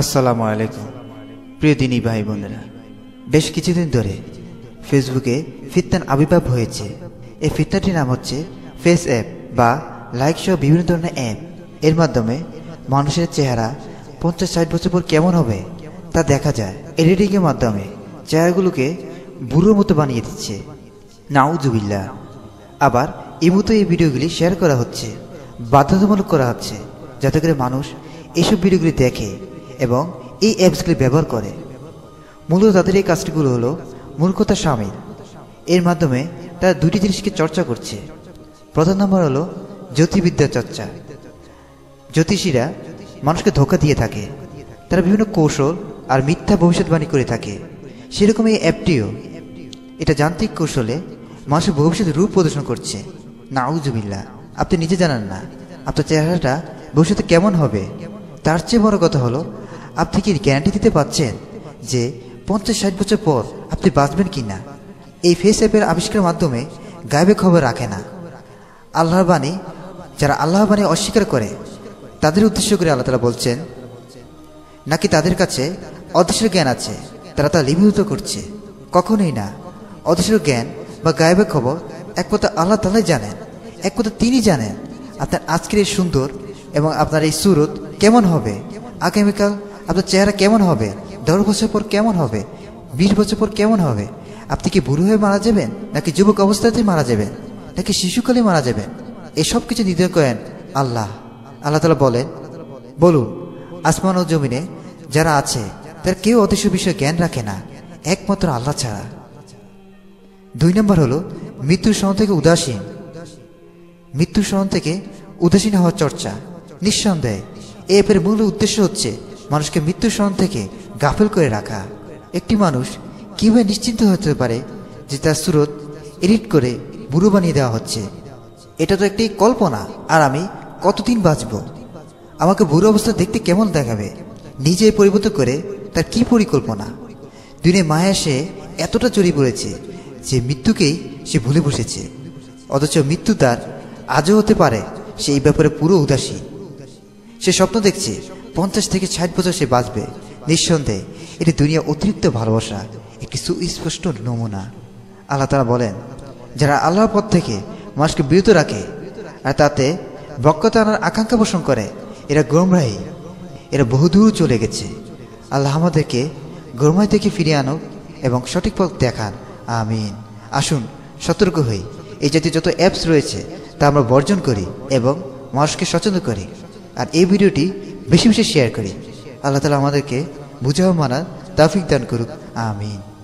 আসসালামু আলাইকুম প্রিয় দিনী ভাই বোনেরা বেশ কিছুদিন ধরে ফেসবুকে ফিতনার আবির্ভাব হয়েছে এই ফিতনাটির নাম হচ্ছে ফেস অ্যাপ বা লাইক সহ বিভিন্ন ধরনের অ্যাপ এর মাধ্যমে মানুষের চেহারা পঞ্চাশ ষাট বছর পর কেমন হবে তা দেখা যায় এডিটিংয়ের মাধ্যমে চেহারাগুলোকে বুড়োর মতো বানিয়ে দিচ্ছে নাও জুবিল্লা আবার ইমতো এই ভিডিওগুলি শেয়ার করা হচ্ছে বাধ্যতামূলক করা হচ্ছে যাতে করে মানুষ এসব ভিডিওগুলি দেখে এবং এই অ্যাপসগুলি ব্যবহার করে মূলত তাদের এই কাজটিগুলো হলো মূর্খতা সামিল এর মাধ্যমে তারা দুটি জিনিসকে চর্চা করছে প্রথম নম্বর হলো জ্যোতির্বিদ্যা চর্চা জ্যোতিষীরা মানুষকে ধোকা দিয়ে থাকে তারা বিভিন্ন কৌশল আর মিথ্যা ভবিষ্যৎবাণী করে থাকে সেরকম এই অ্যাপটিও এটা যান্ত্রিক কৌশলে মানুষের ভবিষ্যৎ রূপ প্রদর্শন করছে না নাউজুবিল্লা আপনি নিজে জানান না আপনার চেহারাটা ভবিষ্যতে কেমন হবে তার চেয়ে বড় কথা হলো আপনি কি গ্যারান্টি দিতে পারছেন যে পঞ্চাশ ষাট বছর পর আপনি বাঁচবেন কি না এই ফেস অ্যাপের আবিষ্কারের মাধ্যমে গায়েবে খবর রাখে না আল্লাহর বাণী যারা আল্লাহর বাণী অস্বীকার করে তাদের উদ্দেশ্য করে আল্লাহ তালা বলছেন নাকি তাদের কাছে অদৃশ্য জ্ঞান আছে তারা তা লিপিভূত করছে কখনোই না অদৃশ্য জ্ঞান বা গায়েবে খবর এক কথা আল্লাহ তালাই জানেন এক কথা তিনি জানেন আপনার আজকের এই সুন্দর এবং আপনার এই সুরত কেমন হবে আগামীকাল আপনার চেহারা কেমন হবে দশ বছর পর কেমন হবে বিশ বছর পর কেমন হবে আপনি কি বুড়ো হয়ে মারা যাবেন নাকি যুবক অবস্থাতেই মারা যাবেন নাকি শিশুকালে মারা যাবেন এসব কিছু নির্ধারণ করেন আল্লাহ আল্লাহ তালা বলেন বলুন আসমান ও জমিনে যারা আছে তার কেউ অদৃশ্য বিষয়ে জ্ঞান রাখে না একমাত্র আল্লাহ ছাড়া দুই নম্বর হলো মৃত্যুর স্মরণ থেকে উদাসীন মৃত্যুর স্মরণ থেকে উদাসীন হওয়ার চর্চা নিঃসন্দেহে এ অ্যাপের মূল উদ্দেশ্য হচ্ছে মানুষকে মৃত্যু স্মরণ থেকে গাফেল করে রাখা একটি মানুষ কীভাবে নিশ্চিন্ত হতে পারে যে তার সুরত এডিট করে বুড়ো বানিয়ে দেওয়া হচ্ছে এটা তো একটি কল্পনা আর আমি কতদিন বাঁচব আমাকে বুড়ো অবস্থা দেখতে কেমন দেখাবে নিজে পরিবর্তন করে তার কি পরিকল্পনা দিনে মায়া সে এতটা চড়ি পড়েছে যে মৃত্যুকেই সে ভুলে বসেছে অথচ মৃত্যু তার আজও হতে পারে সে এই ব্যাপারে পুরো উদাসীন সে স্বপ্ন দেখছে পঞ্চাশ থেকে ষাট বছর সে বাঁচবে নিঃসন্দেহে এটি দুনিয়া অতিরিক্ত ভালোবাসা একটি সুস্পষ্ট নমুনা আল্লাহ তারা বলেন যারা আল্লাহর পথ থেকে মানুষকে বিরত রাখে আর তাতে বক্ষতা আনার আকাঙ্ক্ষা পোষণ করে এরা গোমরাহী এরা বহুদূর চলে গেছে আল্লাহ আমাদেরকে গোরমাই থেকে ফিরিয়ে আনুক এবং সঠিক পথ দেখান আমিন আসুন সতর্ক হই এই জাতীয় যত অ্যাপস রয়েছে তা আমরা বর্জন করি এবং মানুষকে সচেতন করি আর এই ভিডিওটি বেশি বেশি শেয়ার করি আল্লাহ তালা আমাদেরকে বুঝাও মানার তাফিক দান করুক আমিন